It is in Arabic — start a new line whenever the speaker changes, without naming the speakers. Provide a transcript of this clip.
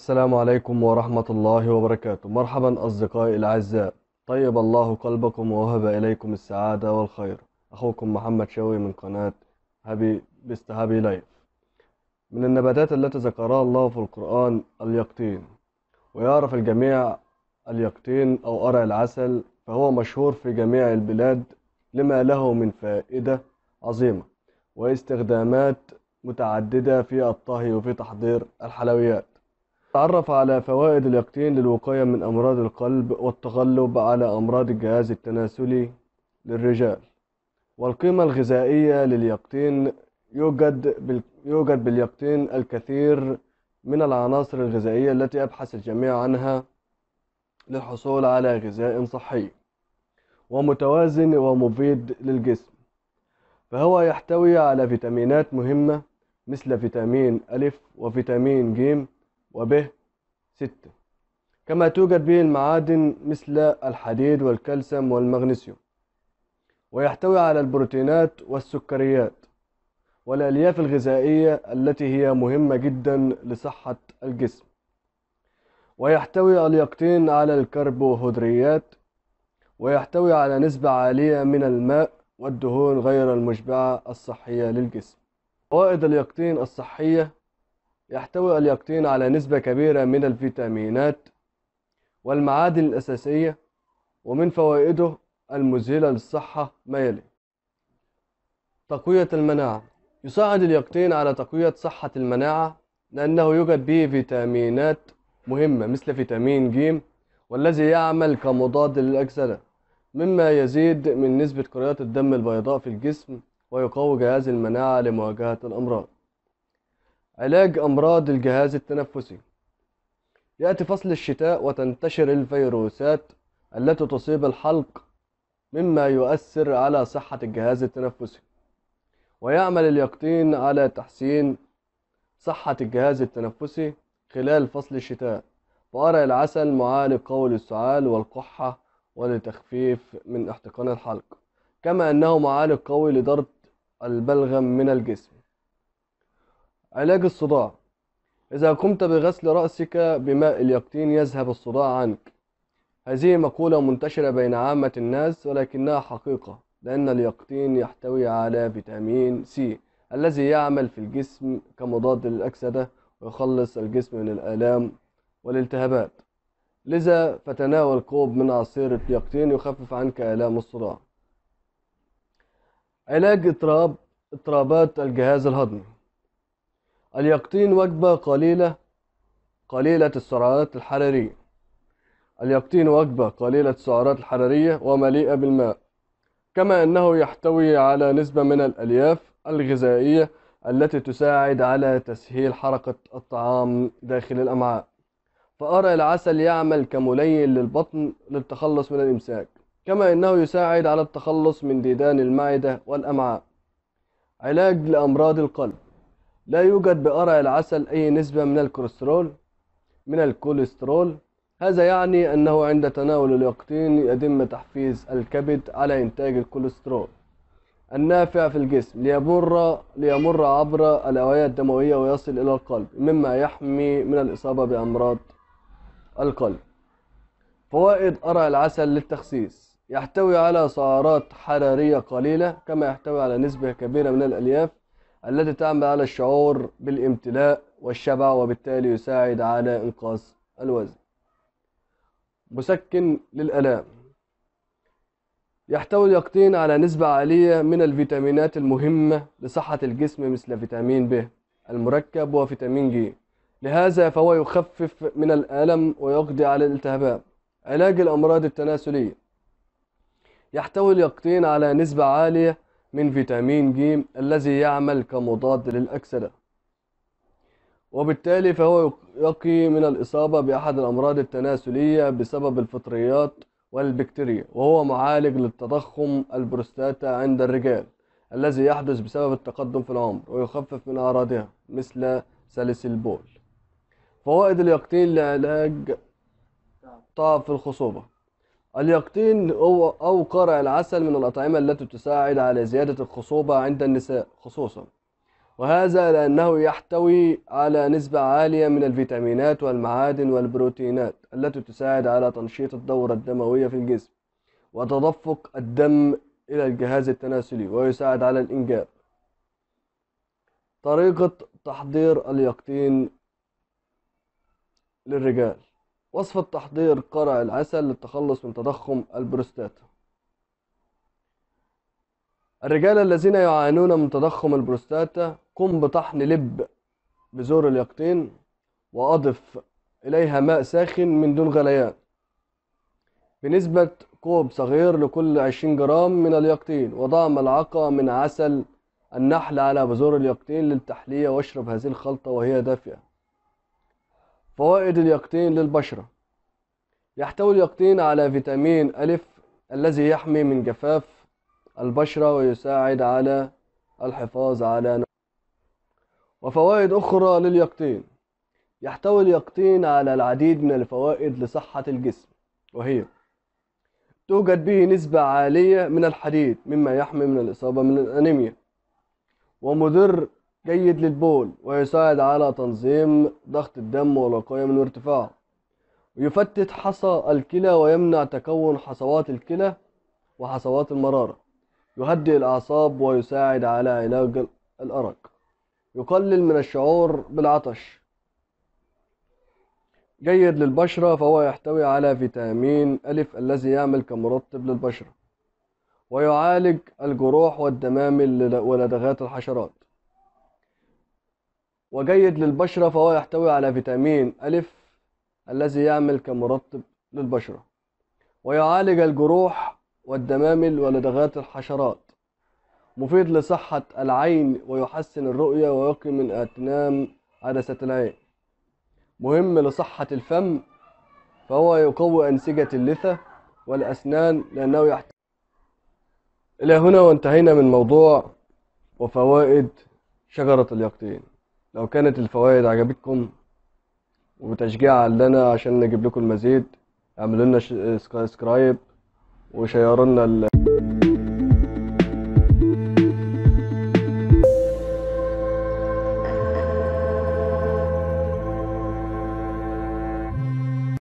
السلام عليكم ورحمة الله وبركاته مرحبا أصدقائي الأعزاء طيب الله قلبكم ووهب إليكم السعادة والخير أخوكم محمد شوي من قناة هابي بيست هابي لايف من النباتات التي ذكرها الله في القرآن اليقطين ويعرف الجميع اليقطين أو أرع العسل فهو مشهور في جميع البلاد لما له من فائدة عظيمة واستخدامات متعددة في الطهي وفي تحضير الحلويات تعرف على فوائد اليقطين للوقاية من أمراض القلب والتغلب على أمراض الجهاز التناسلي للرجال والقيمة الغذائية لليقطين يوجد, بال... يوجد باليقطين الكثير من العناصر الغذائية التي يبحث الجميع عنها للحصول على غذاء صحي ومتوازن ومفيد للجسم فهو يحتوي على فيتامينات مهمة مثل فيتامين ألف وفيتامين جيم وب ستة كما توجد به المعادن مثل الحديد والكالسيوم والمغنيسيوم ويحتوي على البروتينات والسكريات والألياف الغذائية التي هي مهمة جدا لصحة الجسم ويحتوي اليقطين على الكربوهيدرات ويحتوي على نسبة عالية من الماء والدهون غير المشبعة الصحية للجسم فوائد اليقطين الصحية يحتوي اليقطين على نسبة كبيرة من الفيتامينات والمعادن الأساسية ومن فوائده المذهلة للصحة ما يلي تقوية المناعة يساعد اليقطين على تقوية صحة المناعة لأنه يوجد به فيتامينات مهمة مثل فيتامين ج والذي يعمل كمضاد للأكسدة مما يزيد من نسبة كريات الدم البيضاء في الجسم ويقوي جهاز المناعة لمواجهة الأمراض علاج أمراض الجهاز التنفسي يأتي فصل الشتاء وتنتشر الفيروسات التي تصيب الحلق مما يؤثر على صحة الجهاز التنفسي ويعمل اليقطين على تحسين صحة الجهاز التنفسي خلال فصل الشتاء وأرى العسل معالج قوي للسعال والقحة ولتخفيف من احتقان الحلق كما أنه معالج قوي لضرب البلغم من الجسم علاج الصداع إذا قمت بغسل رأسك بماء اليقطين يذهب الصداع عنك هذه مقولة منتشرة بين عامة الناس ولكنها حقيقة لأن اليقطين يحتوي على فيتامين سي الذي يعمل في الجسم كمضاد للأكسدة ويخلص الجسم من الآلام والالتهابات لذا فتناول كوب من عصير اليقطين يخفف عنك آلام الصداع علاج اضطراب اضطرابات الجهاز الهضمي اليقطين وجبة قليلة قليلة السعرات الحرارية اليقطين وجبة قليلة السعرات الحرارية ومليئة بالماء كما أنه يحتوي على نسبة من الألياف الغذائية التي تساعد على تسهيل حركة الطعام داخل الأمعاء فأرى العسل يعمل كملين للبطن للتخلص من الإمساك كما أنه يساعد على التخلص من ديدان المعدة والأمعاء علاج لأمراض القلب لا يوجد بقرع العسل أي نسبة من الكوليسترول من الكوليسترول هذا يعني أنه عند تناول اليقطين يتم تحفيز الكبد على إنتاج الكوليسترول النافع في الجسم ليمر ليمر عبر الأوعية الدموية ويصل إلى القلب مما يحمي من الإصابة بأمراض القلب فوائد قرع العسل للتخسيس يحتوي على سعرات حرارية قليلة كما يحتوي على نسبة كبيرة من الألياف التي تعمل على الشعور بالامتلاء والشبع وبالتالي يساعد على إنقاص الوزن مسكن للألام يحتوي اليقطين على نسبة عالية من الفيتامينات المهمة لصحة الجسم مثل فيتامين ب المركب وفيتامين جي لهذا فهو يخفف من الألم ويقضي على الالتهابات علاج الأمراض التناسلية يحتوي اليقطين على نسبة عالية من فيتامين ج الذي يعمل كمضاد للأكسدة وبالتالي فهو يقي من الإصابة بأحد الأمراض التناسلية بسبب الفطريات والبكتيريا وهو معالج للتضخم البروستاتا عند الرجال الذي يحدث بسبب التقدم في العمر ويخفف من أعراضها مثل سلس البول فوائد اليقطين لعلاج ضعف الخصوبة اليقطين أو, أو قرع العسل من الأطعمة التي تساعد على زيادة الخصوبة عند النساء خصوصا وهذا لأنه يحتوي على نسبة عالية من الفيتامينات والمعادن والبروتينات التي تساعد على تنشيط الدورة الدموية في الجسم وتدفق الدم إلى الجهاز التناسلي ويساعد على الإنجاب طريقة تحضير اليقطين للرجال وصفة تحضير قرع العسل للتخلص من تضخم البروستاتا الرجال الذين يعانون من تضخم البروستاتا قم بطحن لب بذور اليقطين وأضف إليها ماء ساخن من دون غليان بنسبة كوب صغير لكل 20 جرام من اليقطين وضع ملعقة من عسل النحل على بذور اليقطين للتحلية واشرب هذه الخلطة وهي دافئة فوائد اليقطين للبشرة يحتوي اليقطين على فيتامين ألف الذي يحمي من جفاف البشرة ويساعد على الحفاظ على وفوائد أخرى لليقطين يحتوي اليقطين على العديد من الفوائد لصحة الجسم وهي توجد به نسبة عالية من الحديد مما يحمي من الإصابة من الأنيميا ومضر جيد للبول ويساعد على تنظيم ضغط الدم والوقاية من ارتفاعه ويفتت حصى الكلى ويمنع تكون حصوات الكلى وحصوات المرارة يهدئ الأعصاب ويساعد على علاج الأرق يقلل من الشعور بالعطش جيد للبشرة فهو يحتوي على فيتامين ألف الذي يعمل كمرطب للبشرة ويعالج الجروح والدمامل ولدغات الحشرات وجيد للبشرة فهو يحتوي على فيتامين أ الذي يعمل كمرطب للبشرة ويعالج الجروح والدمامل ولدغات الحشرات مفيد لصحة العين ويحسن الرؤية ويقي من اعتنام عدسة العين مهم لصحة الفم فهو يقوي أنسجة اللثة والأسنان لأنه يحتوي إلى هنا وانتهينا من موضوع وفوائد شجرة اليقطين لو كانت الفوائد عجبتكم وتشجيع لنا عشان نجيب لكم المزيد اعملوا لنا سبسكرايب وشيروا لنا